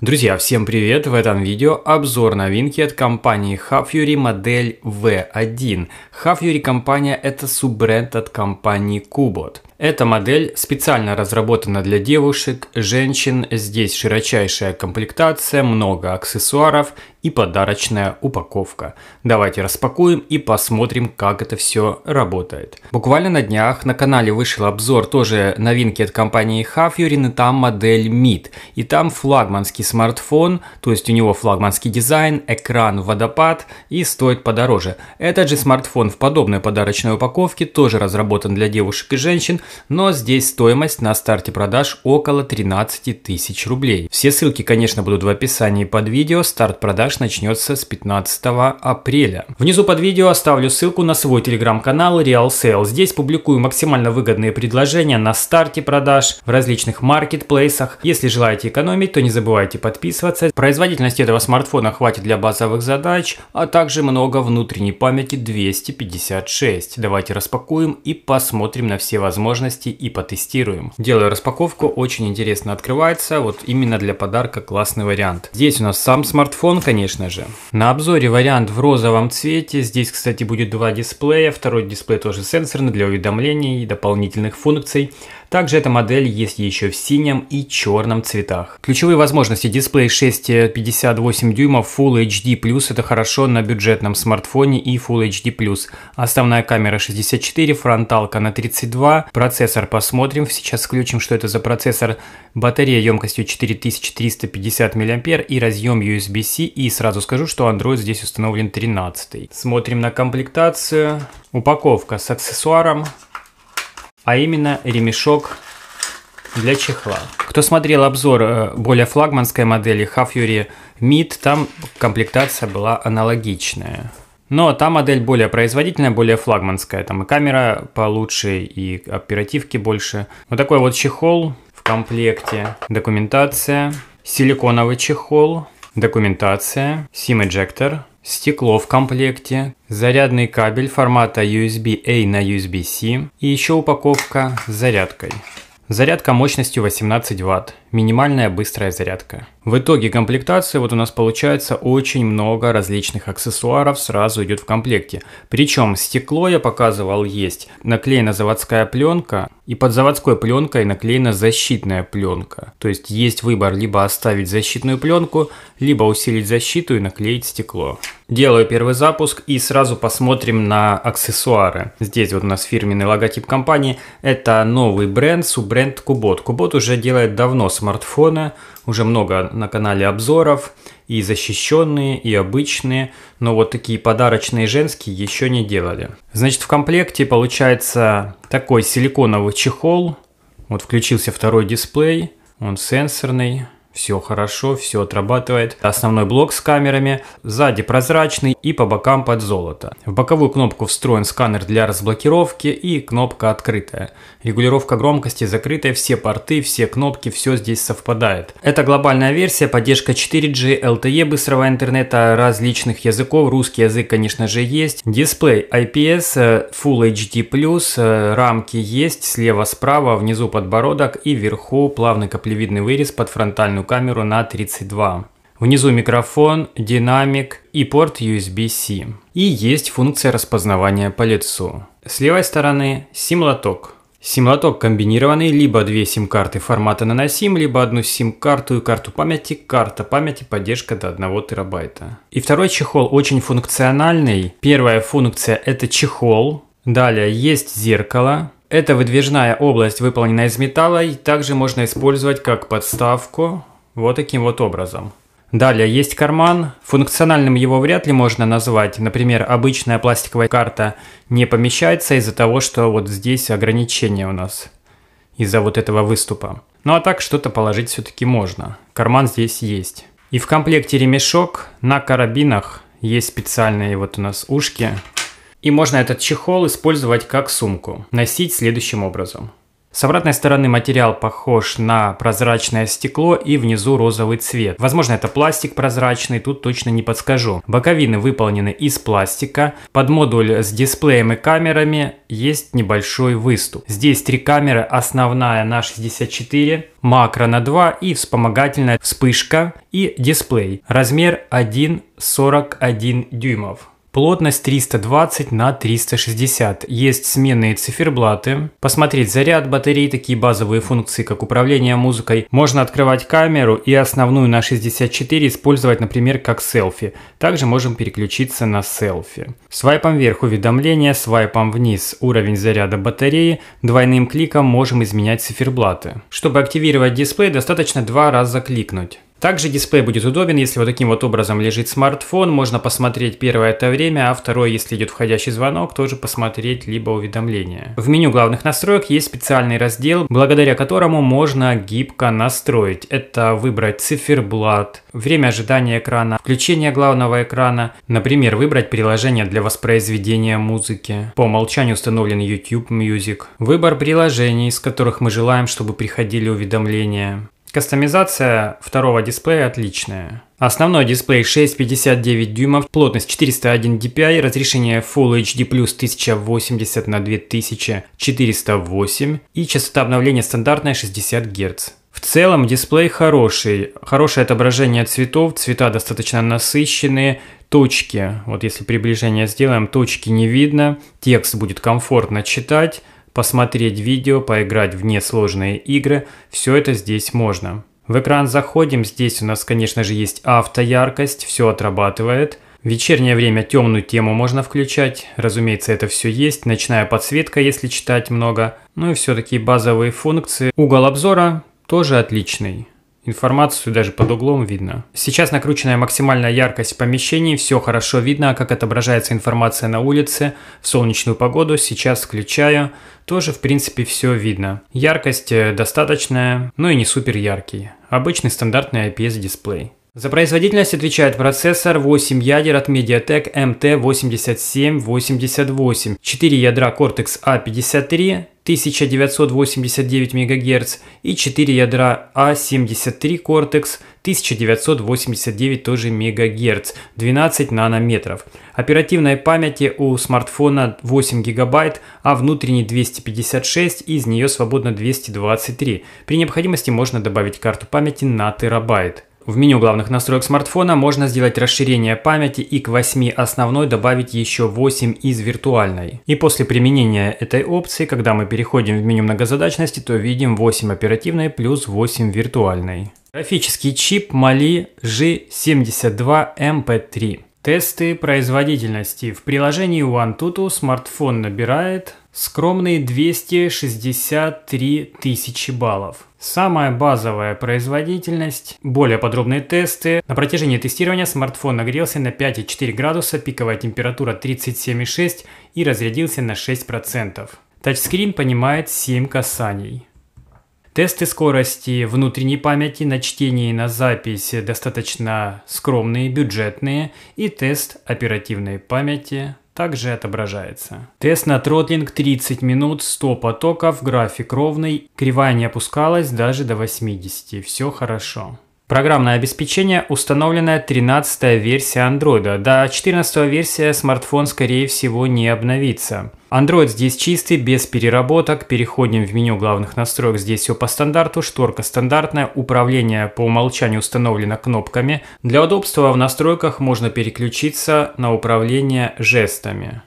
Друзья, всем привет! В этом видео обзор новинки от компании Hafuri модель V1. Hafuri компания это суббренд от компании Kubot. Эта модель специально разработана для девушек, женщин, здесь широчайшая комплектация, много аксессуаров и подарочная упаковка. Давайте распакуем и посмотрим, как это все работает. Буквально на днях на канале вышел обзор тоже новинки от компании Halfjurin, и там модель Mid. И там флагманский смартфон, то есть у него флагманский дизайн, экран водопад и стоит подороже. Этот же смартфон в подобной подарочной упаковке тоже разработан для девушек и женщин, но здесь стоимость на старте продаж около 13 тысяч рублей. Все ссылки, конечно, будут в описании под видео, старт продаж начнется с 15 апреля. Внизу под видео оставлю ссылку на свой телеграм-канал Real Sale. Здесь публикую максимально выгодные предложения на старте продаж в различных маркетплейсах. Если желаете экономить, то не забывайте подписываться. Производительность этого смартфона хватит для базовых задач, а также много внутренней памяти 256. Давайте распакуем и посмотрим на все возможности важности и потестируем. Делаю распаковку, очень интересно открывается, вот именно для подарка классный вариант. Здесь у нас сам смартфон, конечно же. На обзоре вариант в розовом цвете, здесь, кстати, будет два дисплея, второй дисплей тоже сенсорный для уведомлений и дополнительных функций. Также эта модель есть еще в синем и черном цветах. Ключевые возможности дисплей 6,58 дюймов Full HD+, это хорошо на бюджетном смартфоне и Full HD+. Основная камера 64, фронталка на 32, процессор посмотрим, сейчас включим, что это за процессор. Батарея емкостью 4350 мА и разъем USB-C. И сразу скажу, что Android здесь установлен 13. Смотрим на комплектацию. Упаковка с аксессуаром а именно ремешок для чехла. Кто смотрел обзор э, более флагманской модели Half-Fury Mid, там комплектация была аналогичная. Но ну, а та модель более производительная, более флагманская. Там и камера получше, и оперативки больше. Вот такой вот чехол в комплекте. Документация. Силиконовый чехол. Документация. Сим-эджектор стекло в комплекте, зарядный кабель формата USB-A на USB-C и еще упаковка с зарядкой. Зарядка мощностью 18 Вт минимальная быстрая зарядка. В итоге комплектации вот у нас получается очень много различных аксессуаров сразу идет в комплекте. Причем стекло я показывал есть, наклеена заводская пленка и под заводской пленкой наклеена защитная пленка. То есть есть выбор либо оставить защитную пленку, либо усилить защиту и наклеить стекло. Делаю первый запуск и сразу посмотрим на аксессуары. Здесь вот у нас фирменный логотип компании. Это новый бренд, суббренд Кубот. Кубот уже делает давно смартфона. Уже много на канале обзоров, и защищенные, и обычные, но вот такие подарочные женские еще не делали. Значит, в комплекте получается такой силиконовый чехол, вот включился второй дисплей, он сенсорный, все хорошо, все отрабатывает. Основной блок с камерами, сзади прозрачный и по бокам под золото. В боковую кнопку встроен сканер для разблокировки и кнопка открытая. Регулировка громкости закрытая, все порты, все кнопки, все здесь совпадает. Это глобальная версия, поддержка 4G, LTE быстрого интернета, различных языков, русский язык, конечно же, есть. Дисплей IPS, э, Full HD+, э, рамки есть, слева-справа, внизу подбородок и вверху плавный каплевидный вырез под фронтальную камеру на 32. Внизу микрофон, динамик и порт USB-C. И есть функция распознавания по лицу. С левой стороны сим-лоток. Сим-лоток комбинированный, либо две сим-карты формата наносим, либо одну сим-карту и карту памяти, карта памяти, поддержка до 1 терабайта. И второй чехол очень функциональный. Первая функция это чехол, далее есть зеркало, это выдвижная область, выполненная из металла, и также можно использовать как подставку вот таким вот образом. Далее есть карман. Функциональным его вряд ли можно назвать. Например, обычная пластиковая карта не помещается из-за того, что вот здесь ограничение у нас из-за вот этого выступа. Ну а так что-то положить все-таки можно. Карман здесь есть. И в комплекте ремешок на карабинах есть специальные вот у нас ушки. И можно этот чехол использовать как сумку. Носить следующим образом. С обратной стороны материал похож на прозрачное стекло и внизу розовый цвет. Возможно, это пластик прозрачный, тут точно не подскажу. Боковины выполнены из пластика. Под модуль с дисплеем и камерами есть небольшой выступ. Здесь три камеры, основная на 64, макро на 2 и вспомогательная вспышка и дисплей. Размер 1,41 дюймов. Плотность 320 на 360. Есть сменные циферблаты. Посмотреть заряд батареи, такие базовые функции, как управление музыкой. Можно открывать камеру и основную на 64 использовать, например, как селфи. Также можем переключиться на селфи. Свайпом вверх уведомления, свайпом вниз уровень заряда батареи. Двойным кликом можем изменять циферблаты. Чтобы активировать дисплей, достаточно два раза кликнуть. Также дисплей будет удобен, если вот таким вот образом лежит смартфон, можно посмотреть первое это время, а второе, если идет входящий звонок, тоже посмотреть либо уведомления. В меню главных настроек есть специальный раздел, благодаря которому можно гибко настроить. Это выбрать циферблат, время ожидания экрана, включение главного экрана, например, выбрать приложение для воспроизведения музыки. По умолчанию установлен YouTube Music. Выбор приложений, из которых мы желаем, чтобы приходили уведомления. Кастомизация второго дисплея отличная. Основной дисплей 6,59 дюймов, плотность 401 dpi, разрешение Full HD плюс 1080 на 2408 и частота обновления стандартная 60 Гц. В целом дисплей хороший, хорошее отображение цветов, цвета достаточно насыщенные, точки, вот если приближение сделаем, точки не видно, текст будет комфортно читать, посмотреть видео, поиграть в несложные игры, все это здесь можно. В экран заходим, здесь у нас, конечно же, есть автояркость, все отрабатывает. В вечернее время темную тему можно включать, разумеется, это все есть, ночная подсветка, если читать много. Ну и все-таки базовые функции. Угол обзора тоже отличный. Информацию даже под углом видно. Сейчас накрученная максимальная яркость помещений, все хорошо видно, как отображается информация на улице, в солнечную погоду, сейчас включаю, тоже в принципе все видно. Яркость э, достаточная, но и не супер яркий. Обычный стандартный IPS дисплей. За производительность отвечает процессор 8 ядер от MediaTek MT8788, 4 ядра Cortex A53, 1989 МГц и 4 ядра А73 Cortex 1989 тоже МГц 12 нанометров. Оперативной памяти у смартфона 8 ГБ, а внутренней 256, из нее свободно 223. При необходимости можно добавить карту памяти на терабайт. В меню главных настроек смартфона можно сделать расширение памяти и к 8 основной добавить еще 8 из виртуальной. И после применения этой опции, когда мы переходим в меню многозадачности, то видим 8 оперативной плюс 8 виртуальной. Графический чип Mali G72MP3. Тесты производительности. В приложении OneTutu смартфон набирает скромные 263 тысячи баллов. Самая базовая производительность, более подробные тесты. На протяжении тестирования смартфон нагрелся на 5,4 градуса, пиковая температура 37,6 и разрядился на 6%. Тачскрин понимает 7 касаний. Тесты скорости внутренней памяти на чтение и на запись достаточно скромные, бюджетные. И тест оперативной памяти также отображается. Тест на тротлинг 30 минут, 100 потоков, график ровный, кривая не опускалась даже до 80, все хорошо. Программное обеспечение – установленная 13 версия Android. До 14 версия смартфон, скорее всего, не обновится. Android здесь чистый, без переработок. Переходим в меню главных настроек. Здесь все по стандарту. Шторка стандартная. Управление по умолчанию установлено кнопками. Для удобства в настройках можно переключиться на управление жестами.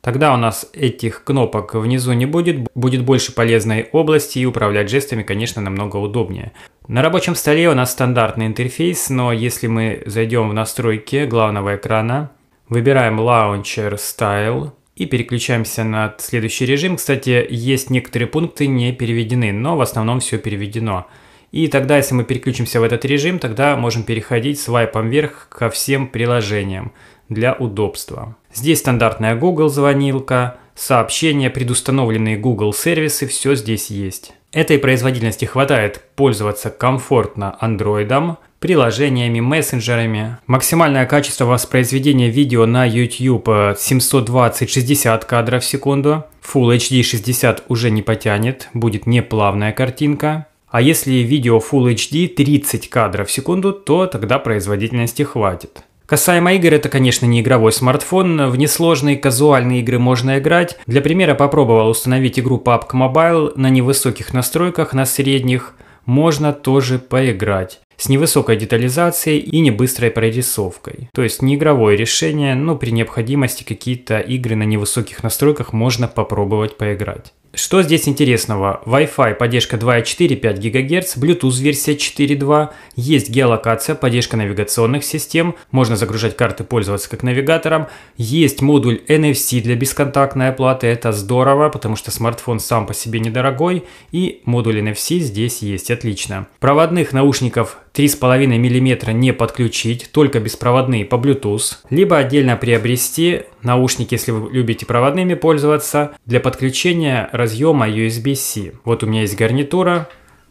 Тогда у нас этих кнопок внизу не будет, будет больше полезной области и управлять жестами, конечно, намного удобнее. На рабочем столе у нас стандартный интерфейс, но если мы зайдем в настройки главного экрана, выбираем Launcher Style и переключаемся на следующий режим. Кстати, есть некоторые пункты не переведены, но в основном все переведено. И тогда, если мы переключимся в этот режим, тогда можем переходить свайпом вверх ко всем приложениям для удобства. Здесь стандартная Google звонилка, сообщения, предустановленные Google сервисы, все здесь есть. Этой производительности хватает пользоваться комфортно андроидом, приложениями, мессенджерами. Максимальное качество воспроизведения видео на YouTube 720-60 кадров в секунду. Full HD 60 уже не потянет, будет неплавная картинка. А если видео Full HD 30 кадров в секунду, то тогда производительности хватит. Касаемо игр, это, конечно, не игровой смартфон. В несложные казуальные игры можно играть. Для примера попробовал установить игру PUBG Mobile на невысоких настройках, на средних. Можно тоже поиграть с невысокой детализацией и небыстрой прорисовкой. То есть не игровое решение, но при необходимости какие-то игры на невысоких настройках можно попробовать поиграть. Что здесь интересного? Wi-Fi поддержка 2.4, 5 ГГц, Bluetooth версия 4.2, есть геолокация, поддержка навигационных систем, можно загружать карты, пользоваться как навигатором, есть модуль NFC для бесконтактной оплаты, это здорово, потому что смартфон сам по себе недорогой, и модуль NFC здесь есть, отлично. Проводных наушников 3,5 мм не подключить, только беспроводные по Bluetooth, либо отдельно приобрести, наушники, если вы любите проводными пользоваться, для подключения разъема USB-C. Вот у меня есть гарнитура,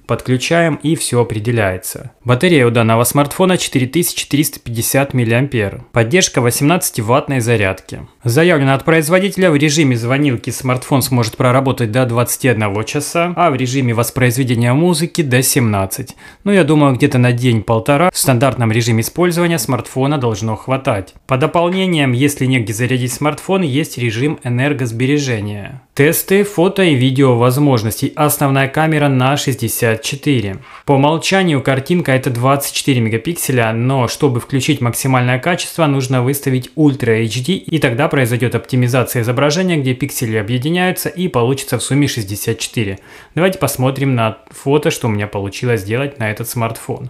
Подключаем и все определяется. Батарея у данного смартфона 4350 мА. Поддержка 18-ваттной зарядки. Заявлено от производителя в режиме звонилки смартфон сможет проработать до 21 часа, а в режиме воспроизведения музыки до 17. Ну я думаю где-то на день-полтора в стандартном режиме использования смартфона должно хватать. По дополнениям, если негде зарядить смартфон, есть режим энергосбережения. Тесты фото и видео возможностей. Основная камера на 60 64. По умолчанию картинка это 24 мегапикселя, но чтобы включить максимальное качество, нужно выставить Ultra HD, и тогда произойдет оптимизация изображения, где пиксели объединяются и получится в сумме 64. Давайте посмотрим на фото, что у меня получилось сделать на этот смартфон.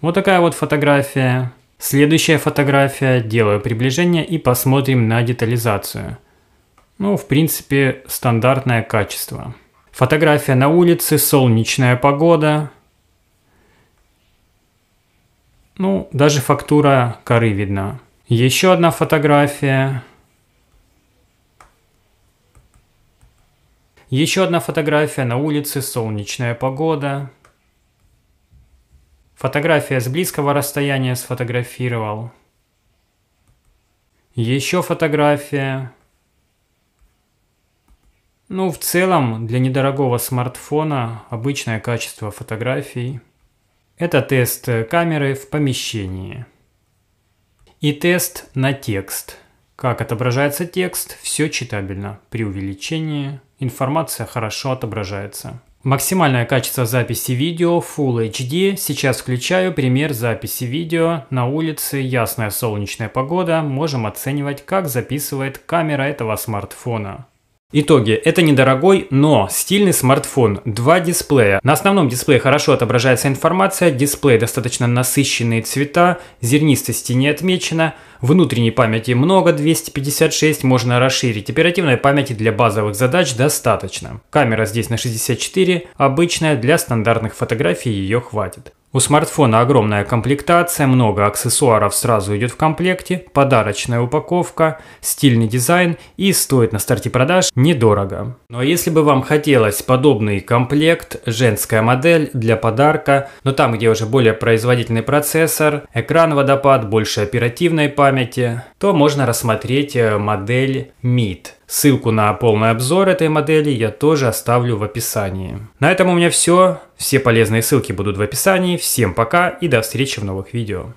Вот такая вот фотография. Следующая фотография, делаю приближение и посмотрим на детализацию. Ну, в принципе, стандартное качество. Фотография на улице, солнечная погода. Ну, даже фактура коры видна. Еще одна фотография. Еще одна фотография на улице, солнечная погода. Фотография с близкого расстояния сфотографировал. Еще фотография. Ну, в целом, для недорогого смартфона обычное качество фотографий. Это тест камеры в помещении. И тест на текст. Как отображается текст, все читабельно. При увеличении информация хорошо отображается. Максимальное качество записи видео Full HD. Сейчас включаю пример записи видео. На улице ясная солнечная погода. Можем оценивать, как записывает камера этого смартфона. Итоги. Это недорогой, но стильный смартфон. Два дисплея. На основном дисплее хорошо отображается информация, дисплей достаточно насыщенные цвета, зернистости не отмечено, внутренней памяти много, 256, можно расширить. Оперативной памяти для базовых задач достаточно. Камера здесь на 64, обычная, для стандартных фотографий ее хватит. У смартфона огромная комплектация, много аксессуаров сразу идет в комплекте, подарочная упаковка, стильный дизайн и стоит на старте продаж недорого. Но ну а если бы вам хотелось подобный комплект, женская модель для подарка, но там, где уже более производительный процессор, экран водопад, больше оперативной памяти, то можно рассмотреть э, модель Meet. Ссылку на полный обзор этой модели я тоже оставлю в описании. На этом у меня все. Все полезные ссылки будут в описании. Всем пока и до встречи в новых видео.